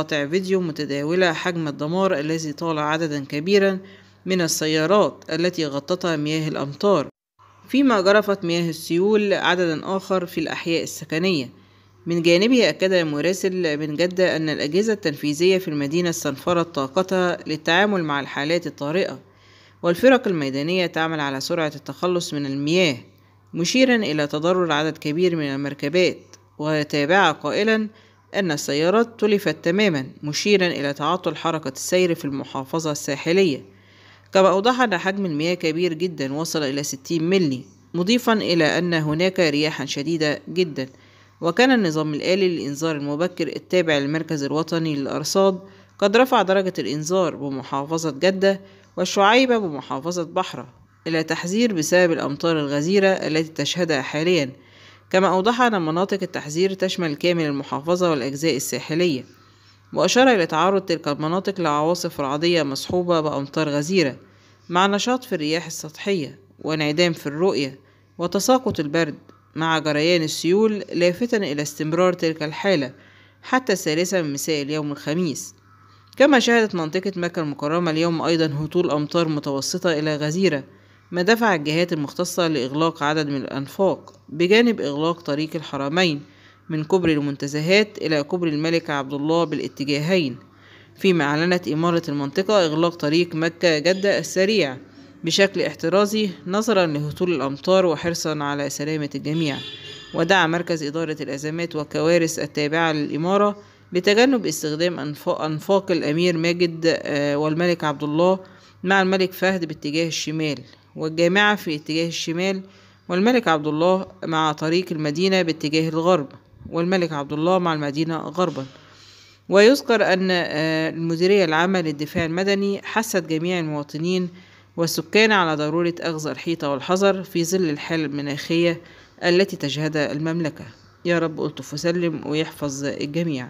مقاطع فيديو متداولة حجم الدمار الذي طال عددا كبيرا من السيارات التي غطتها مياه الأمطار فيما جرفت مياه السيول عددا آخر في الأحياء السكنية من جانبه أكد مراسل من جدة أن الأجهزة التنفيذية في المدينة استنفرت طاقتها للتعامل مع الحالات الطارئة والفرق الميدانية تعمل على سرعة التخلص من المياه مشيرا إلى تضرر عدد كبير من المركبات وتابع قائلا أن السيارات تلفت تماما مشيرا إلى تعطل حركة السير في المحافظة الساحلية كما أوضح أن حجم المياه كبير جدا وصل إلى 60 ملي مضيفا إلى أن هناك رياحا شديدة جدا وكان النظام الآلي للإنذار المبكر التابع للمركز الوطني للأرصاد قد رفع درجة الإنذار بمحافظة جدة والشعيبة بمحافظة بحرة إلى تحذير بسبب الأمطار الغزيرة التي تشهدها حاليًا كما أوضح أن مناطق التحذير تشمل كامل المحافظة والأجزاء الساحلية وأشار إلى تعرض تلك المناطق لعواصف رعدية مصحوبة بأمطار غزيرة مع نشاط في الرياح السطحية وانعدام في الرؤية وتساقط البرد مع جريان السيول لافتا إلى استمرار تلك الحالة حتى الثالثة من مساء اليوم الخميس كما شهدت منطقة مكة المكرمة اليوم أيضا هطول أمطار متوسطة إلى غزيرة ما دفع الجهات المختصة لإغلاق عدد من الأنفاق بجانب إغلاق طريق الحرمين من كبر المنتزهات إلى كبر الملك عبد الله بالاتجاهين فيما أعلنت إمارة المنطقة إغلاق طريق مكة جدة السريع بشكل احترازي نظرا لهطول الأمطار وحرصا على سلامة الجميع ودعا مركز إدارة الأزمات والكوارث التابعة للإمارة بتجنب استخدام أنفاق الأمير ماجد آه، والملك عبد الله مع الملك فهد باتجاه الشمال والجامعة في اتجاه الشمال والملك عبد الله مع طريق المدينة باتجاه الغرب والملك عبد الله مع المدينة غربا ويذكر أن آه، المديرية العامة للدفاع المدني حثت جميع المواطنين والسكان على ضرورة أخذ الحيطة والحذر في ظل الحالة المناخية التي تشهدها المملكة يا رب ألطف وسلم ويحفظ الجميع